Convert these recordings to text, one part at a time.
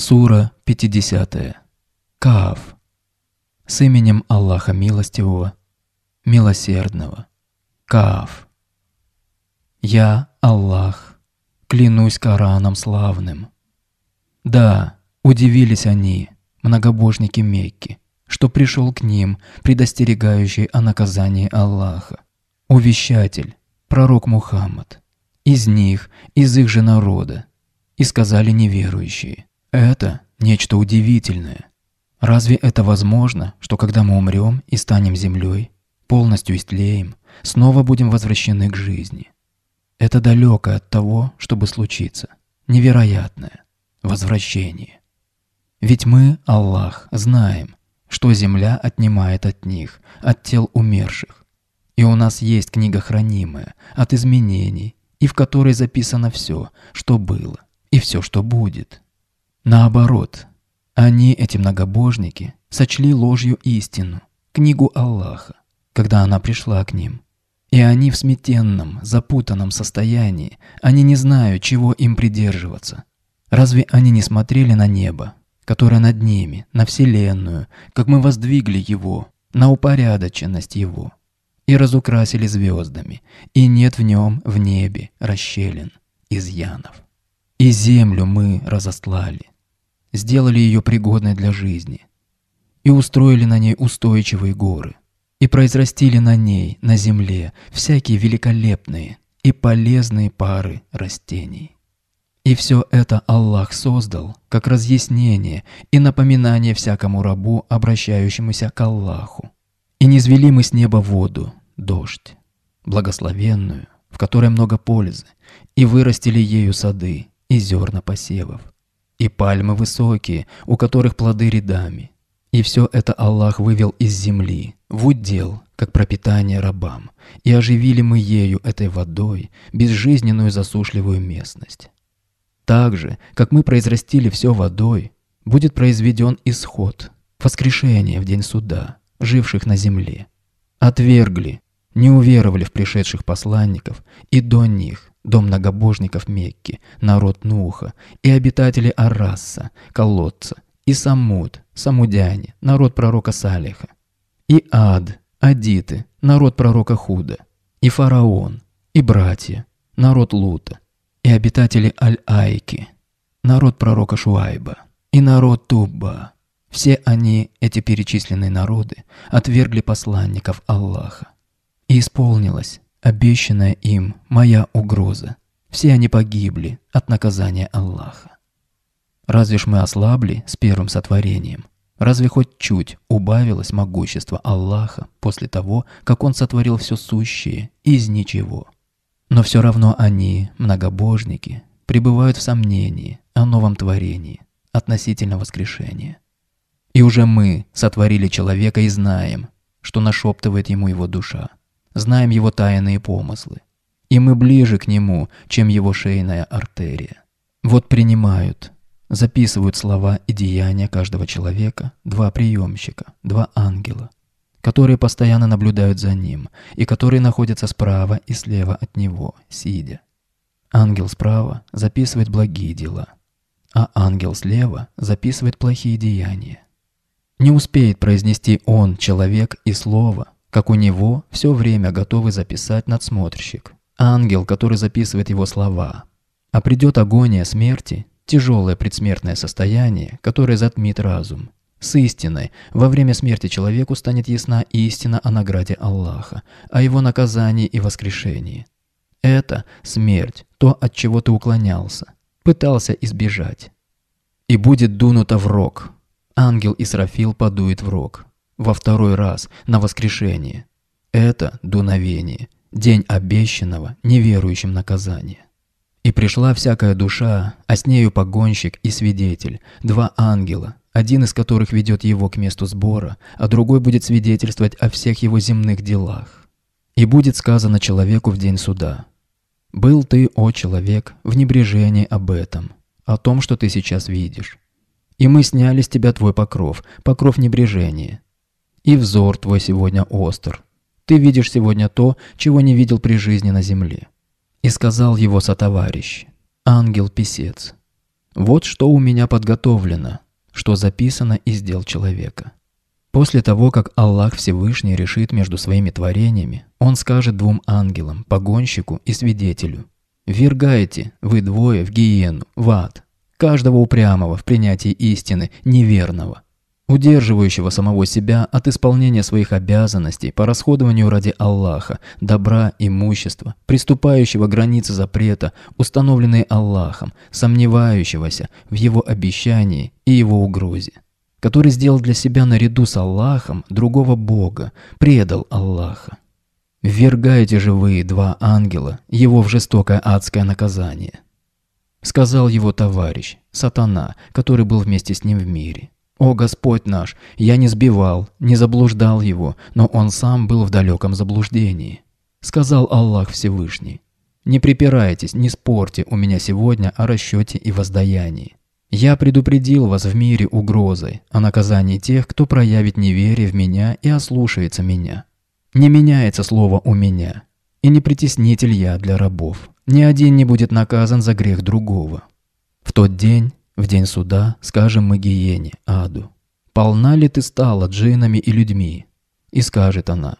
Сура 50. Кааф. С именем Аллаха Милостивого, Милосердного. Кааф. Я, Аллах, клянусь Кораном славным. Да, удивились они, многобожники Мекки, что пришел к ним, предостерегающий о наказании Аллаха, увещатель, пророк Мухаммад, из них, из их же народа, и сказали неверующие. Это нечто удивительное. Разве это возможно, что когда мы умрем и станем землей, полностью истлеем, снова будем возвращены к жизни? Это далеко от того, чтобы случиться. Невероятное. Возвращение. Ведь мы, Аллах, знаем, что земля отнимает от них, от тел умерших. И у нас есть книга хранимая от изменений, и в которой записано все, что было, и все, что будет. Наоборот, они, эти многобожники, сочли ложью истину, книгу Аллаха, когда она пришла к ним. И они в смятенном, запутанном состоянии, они не знают, чего им придерживаться. Разве они не смотрели на небо, которое над ними, на Вселенную, как мы воздвигли его, на упорядоченность его, и разукрасили звездами, и нет в нем в небе расщелин, изъянов. И землю мы разослали, сделали ее пригодной для жизни. И устроили на ней устойчивые горы. И произрастили на ней, на земле, всякие великолепные и полезные пары растений. И все это Аллах создал, как разъяснение и напоминание всякому рабу, обращающемуся к Аллаху. И низвели мы с неба воду, дождь, благословенную, в которой много пользы, и вырастили ею сады и зерна посевов и пальмы высокие, у которых плоды рядами. И все это Аллах вывел из земли, в удел, как пропитание рабам, и оживили мы ею, этой водой, безжизненную засушливую местность. Так же, как мы произрастили все водой, будет произведен исход, воскрешение в день суда, живших на земле. Отвергли не уверовали в пришедших посланников, и до них дом многобожников Мекки, народ Нуха и обитатели Араса, колодца, и Самуд, Самудяне, народ пророка Салиха, и Ад, Адиты, народ пророка Худа, и Фараон, и братья, народ Лута, и обитатели Аль-Айки, народ пророка Шуайба, и народ Тубба. Все они, эти перечисленные народы, отвергли посланников Аллаха. И исполнилась обещанная им моя угроза. Все они погибли от наказания Аллаха. Разве ж мы ослабли с первым сотворением? Разве хоть чуть убавилось могущество Аллаха после того, как Он сотворил все сущее из ничего? Но все равно они, многобожники, пребывают в сомнении о новом творении, относительно воскрешения. И уже мы сотворили человека и знаем, что нашептывает ему его душа знаем его тайные помыслы. И мы ближе к нему, чем его шейная артерия. Вот принимают, записывают слова и деяния каждого человека два приемщика, два ангела, которые постоянно наблюдают за ним и которые находятся справа и слева от него, сидя. Ангел справа записывает благие дела, а ангел слева записывает плохие деяния. Не успеет произнести он, человек, и слово – как у него все время готовы записать надсмотрщик, ангел, который записывает его слова. А придет агония смерти, тяжелое предсмертное состояние, которое затмит разум. С истиной во время смерти человеку станет ясна истина о награде Аллаха, о его наказании и воскрешении. Это смерть, то, от чего ты уклонялся, пытался избежать. И будет дунуто в рог. Ангел Исрафил подует в рог во второй раз, на воскрешение. Это дуновение, день обещанного неверующим наказания. И пришла всякая душа, а с нею погонщик и свидетель, два ангела, один из которых ведет его к месту сбора, а другой будет свидетельствовать о всех его земных делах. И будет сказано человеку в день суда. «Был ты, о человек, в небрежении об этом, о том, что ты сейчас видишь. И мы сняли с тебя твой покров, покров небрежения, и взор твой сегодня остр. Ты видишь сегодня то, чего не видел при жизни на земле. И сказал его сотоварищ, ангел-писец, вот что у меня подготовлено, что записано из дел человека. После того, как Аллах Всевышний решит между своими творениями, Он скажет двум ангелам, погонщику и свидетелю, «Вергайте, вы двое, в гиену, в ад, каждого упрямого в принятии истины, неверного» удерживающего самого себя от исполнения своих обязанностей по расходованию ради Аллаха, добра, имущества, приступающего границы запрета, установленные Аллахом, сомневающегося в его обещании и его угрозе, который сделал для себя наряду с Аллахом другого Бога, предал Аллаха. «Ввергаете же вы, два ангела, его в жестокое адское наказание», — сказал его товарищ, сатана, который был вместе с ним в мире. О Господь наш, я не сбивал, не заблуждал его, но он сам был в далеком заблуждении. Сказал Аллах Всевышний, не припирайтесь, не спорьте у меня сегодня о расчете и воздаянии. Я предупредил вас в мире угрозой о наказании тех, кто проявит неверие в меня и ослушается меня. Не меняется слово «у меня», и не притеснитель я для рабов. Ни один не будет наказан за грех другого. В тот день в день суда скажем мы гиене, аду. Полна ли ты стала джинами и людьми? И скажет она.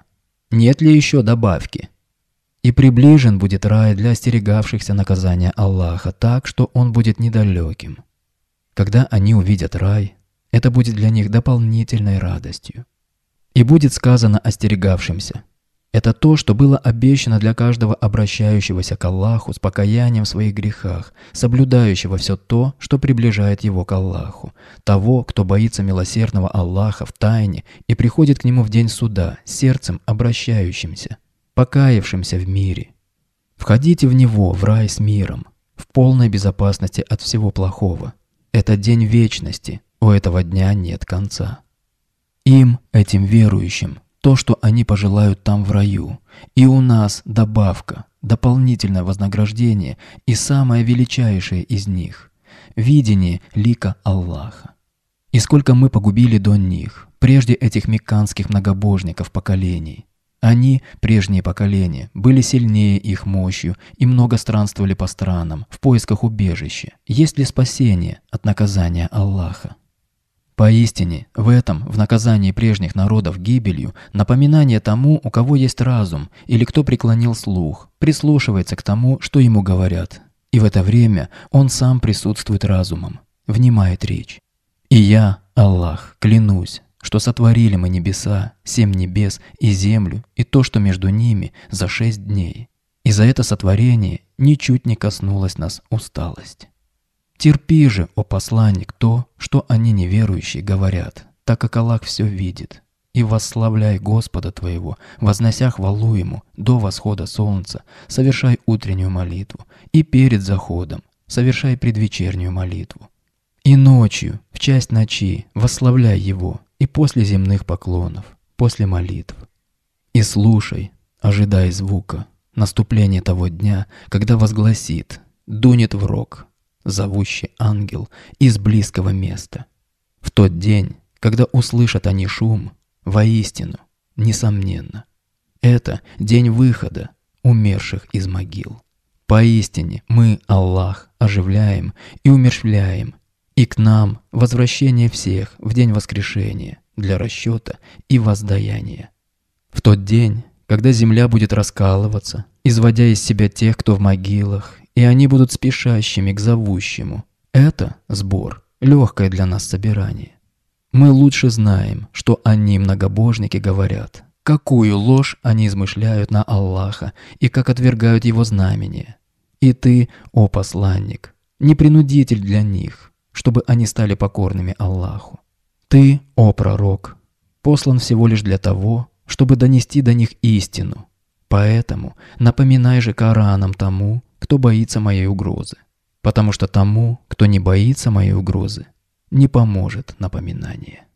Нет ли еще добавки? И приближен будет рай для остерегавшихся наказания Аллаха так, что он будет недалеким. Когда они увидят рай, это будет для них дополнительной радостью. И будет сказано остерегавшимся, это то, что было обещано для каждого обращающегося к Аллаху с покаянием в своих грехах, соблюдающего все то, что приближает его к Аллаху, того, кто боится милосердного Аллаха в тайне и приходит к нему в день суда, сердцем обращающимся, покаявшимся в мире. Входите в него, в рай с миром, в полной безопасности от всего плохого. Это день вечности, у этого дня нет конца. Им, этим верующим, то, что они пожелают там в раю. И у нас добавка, дополнительное вознаграждение и самое величайшее из них – видение лика Аллаха. И сколько мы погубили до них, прежде этих мекканских многобожников поколений. Они, прежние поколения, были сильнее их мощью и много странствовали по странам в поисках убежища. Есть ли спасение от наказания Аллаха? Поистине, в этом, в наказании прежних народов гибелью, напоминание тому, у кого есть разум или кто преклонил слух, прислушивается к тому, что ему говорят. И в это время он сам присутствует разумом, внимает речь. «И я, Аллах, клянусь, что сотворили мы небеса, семь небес и землю, и то, что между ними, за шесть дней. И за это сотворение ничуть не коснулась нас усталость». Терпи же, о посланник, то, что они неверующие говорят, так как Аллах все видит. И восславляй Господа твоего, вознося хвалу Ему до восхода солнца, совершай утреннюю молитву, и перед заходом совершай предвечернюю молитву. И ночью, в часть ночи, восславляй Его, и после земных поклонов, после молитв. И слушай, ожидай звука, наступление того дня, когда возгласит, дунет в рог, зовущий ангел из близкого места. В тот день, когда услышат они шум, воистину, несомненно, это день выхода умерших из могил. Поистине мы, Аллах, оживляем и умершвляем, и к нам возвращение всех в день воскрешения для расчета и воздаяния. В тот день, когда земля будет раскалываться, изводя из себя тех, кто в могилах, и они будут спешащими к зовущему. Это сбор, легкое для нас собирание. Мы лучше знаем, что они, многобожники, говорят, какую ложь они измышляют на Аллаха и как отвергают его знамения. И ты, о посланник, не принудитель для них, чтобы они стали покорными Аллаху. Ты, о пророк, послан всего лишь для того, чтобы донести до них истину. Поэтому напоминай же Кораном тому, кто боится моей угрозы. Потому что тому, кто не боится моей угрозы, не поможет напоминание.